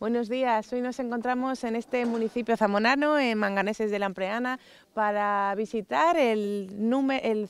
Buenos días, hoy nos encontramos en este municipio zamonano, en Manganeses de la para visitar el,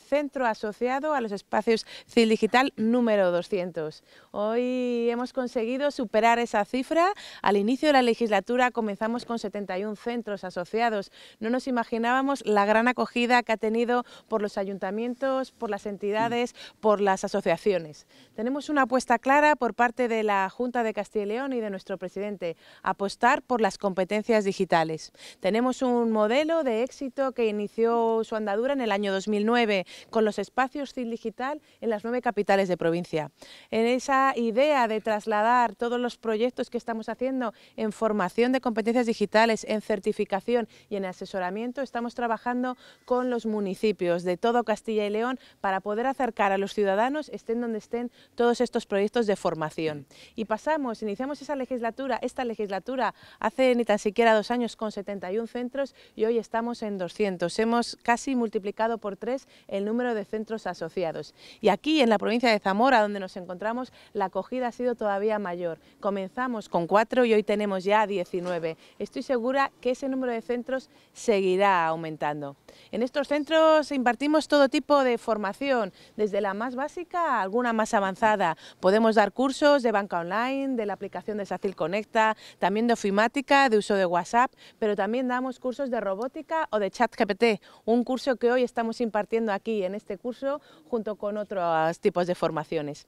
centro asociado a los espacios CIL Digital número 200. Hoy hemos conseguido superar esa cifra. Al inicio de la legislatura comenzamos con 71 centros asociados. No nos imaginábamos la gran acogida que ha tenido por los ayuntamientos, por las entidades, por las asociaciones. Tenemos una apuesta clara por parte de la Junta de Castilla y León y de nuestro presidente apostar por las competencias digitales. Tenemos un modelo de éxito que inició su andadura en el año 2009 con los espacios CIL Digital en las nueve capitales de provincia. En esa idea de trasladar todos los proyectos que estamos haciendo en formación de competencias digitales, en certificación y en asesoramiento, estamos trabajando con los municipios de todo Castilla y León para poder acercar a los ciudadanos, estén donde estén, todos estos proyectos de formación. Y pasamos, iniciamos esa legislatura, esta legislatura. Hace ni tan siquiera dos años con 71 centros y hoy estamos en 200. Hemos casi multiplicado por tres el número de centros asociados. Y aquí en la provincia de Zamora, donde nos encontramos, la acogida ha sido todavía mayor. Comenzamos con cuatro y hoy tenemos ya 19. Estoy segura que ese número de centros seguirá aumentando. En estos centros impartimos todo tipo de formación, desde la más básica a alguna más avanzada. Podemos dar cursos de banca online, de la aplicación de Sacil Conecta, también de ofimática, de uso de WhatsApp, pero también damos cursos de robótica o de chat GPT, un curso que hoy estamos impartiendo aquí en este curso junto con otros tipos de formaciones.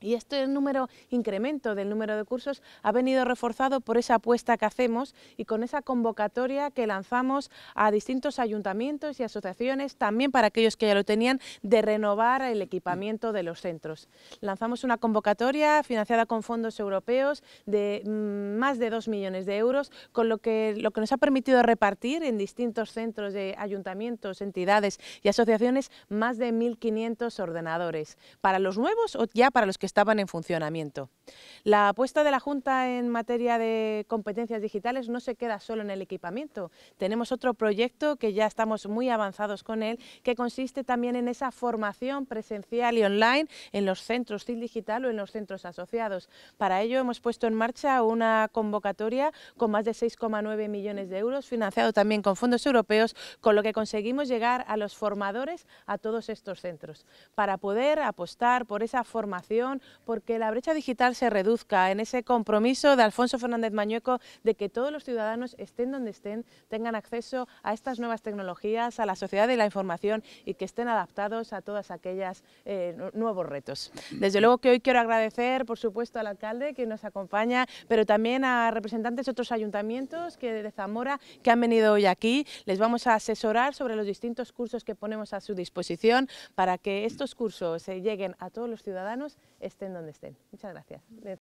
Y este número, incremento del número de cursos ha venido reforzado por esa apuesta que hacemos y con esa convocatoria que lanzamos a distintos ayuntamientos y asociaciones, también para aquellos que ya lo tenían, de renovar el equipamiento de los centros. Lanzamos una convocatoria financiada con fondos europeos de mm, más de 2 millones de euros, con lo que, lo que nos ha permitido repartir en distintos centros de ayuntamientos, entidades y asociaciones más de 1.500 ordenadores. Para los nuevos o ya para los que estaban en funcionamiento. La apuesta de la Junta en materia de competencias digitales no se queda solo en el equipamiento. Tenemos otro proyecto que ya estamos muy avanzados con él, que consiste también en esa formación presencial y online en los centros CIL Digital o en los centros asociados. Para ello hemos puesto en marcha una convocatoria con más de 6,9 millones de euros, financiado también con fondos europeos, con lo que conseguimos llegar a los formadores a todos estos centros, para poder apostar por esa formación, porque la brecha digital se reduzca, en ese compromiso de Alfonso Fernández Mañueco de que todos los ciudadanos, estén donde estén, tengan acceso a estas nuevas tecnologías, a la sociedad de la información y que estén adaptados a todos aquellos eh, nuevos retos. Desde luego que hoy quiero agradecer, por supuesto, al alcalde que nos acompaña, pero también a representantes de otros ayuntamientos que de Zamora que han venido hoy aquí. Les vamos a asesorar sobre los distintos cursos que ponemos a su disposición para que estos cursos se eh, lleguen a todos los ciudadanos, estén donde estén. Muchas gracias. med